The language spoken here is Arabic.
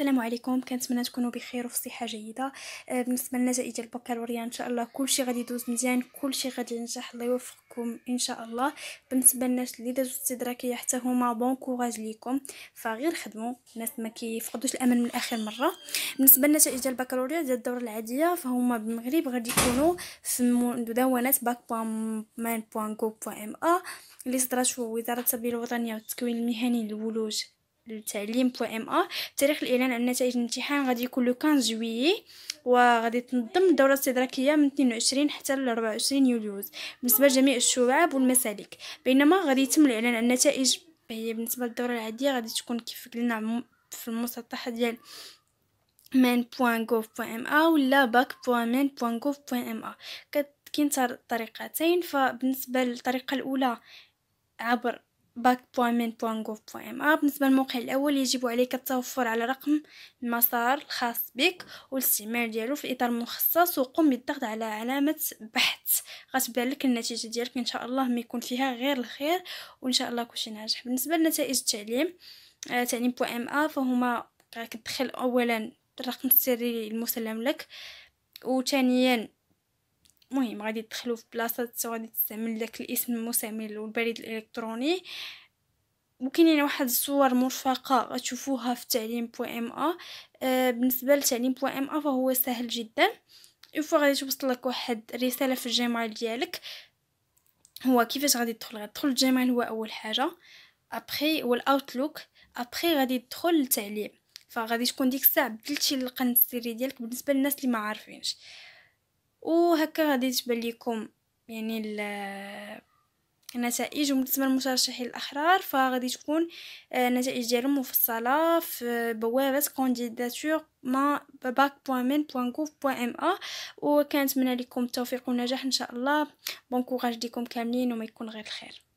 السلام عليكم كنتمنى تكونوا بخير وفي صحه جيده آه، بالنسبه للنتائج البكالوريا ان شاء الله كلشي غادي يدوز مزيان كلشي غادي ينجح الله يوفقكم ان شاء الله بالنسبه للناس اللي دازوا الاستدراكيه حتى هما بون كوراج ليكم فغير خدموا الناس ما كيفقدوش الامل من اخر مره بالنسبه لنتائج البكالوريا ديال الدوره العاديه فهما بالمغرب غادي يكونوا في مدونات باك بوان بوان كو بوان ام ا اللي صدرات وزاره التربيه الوطنيه والتكوين المهني للولوج ا تاريخ الإعلان عن نتائج الامتحان غادي يكون لو 15 جويي وغادي تنظم الدورة الاستدراكية من 22 حتى ل 24 يوليوز بالنسبة لجميع الشعوب والمسالك بينما غادي يتم الإعلان عن النتائج هي بالنسبة للدورة العادية غادي تكون كيف قلنا في المسطح ديال main.gov.ma ولا bac.main.gov.ma كاين طريقتين فبالنسبة للطريقة الأولى عبر back.min.gov.ma بالنسبة للموقع الأول يجب عليك التوفر على رقم المسار الخاص بك والاستعمال ديالو في إطار مخصص وقم بالضغط على علامة بحث غتبان لك النتيجة ديالك إن شاء الله ما يكون فيها غير الخير وإن شاء الله كلشي ناجح بالنسبة لنتائج التعليم آه تعليم .ma فهما كتدخل أولا الرقم السري المسلم لك وثانيا مهم غادي تدخلوا في بلاصه غادي تستعمل داك الاسم المسامل والبريد الالكتروني وكاينين واحد الصور مرفقه غتشوفوها في تعليم ام ا أه بالنسبه لتعليم ام ا فهو سهل جدا يفوا غادي توصلك واحد الرساله في الجيميل ديالك هو كيفاش غادي تدخل غتدخل الجيميل هو اول حاجه ابري هو الاوتلوك ابري غادي تدخل للتعليم فغادي تكون ديك الساعه بدلتي القن السري ديالك بالنسبه للناس اللي ما عارفينش وهكا غادي تبان لكم يعني النتائج وبالنسبه للمترشحين الاحرار فغادي تكون آه، النتائج ديالهم مفصله في بوابه كونديداتور ما bac.min.gouv.ma وكنتمنى لكم التوفيق والنجاح ان شاء الله بون كوراج ليكم كاملين وما يكون غير الخير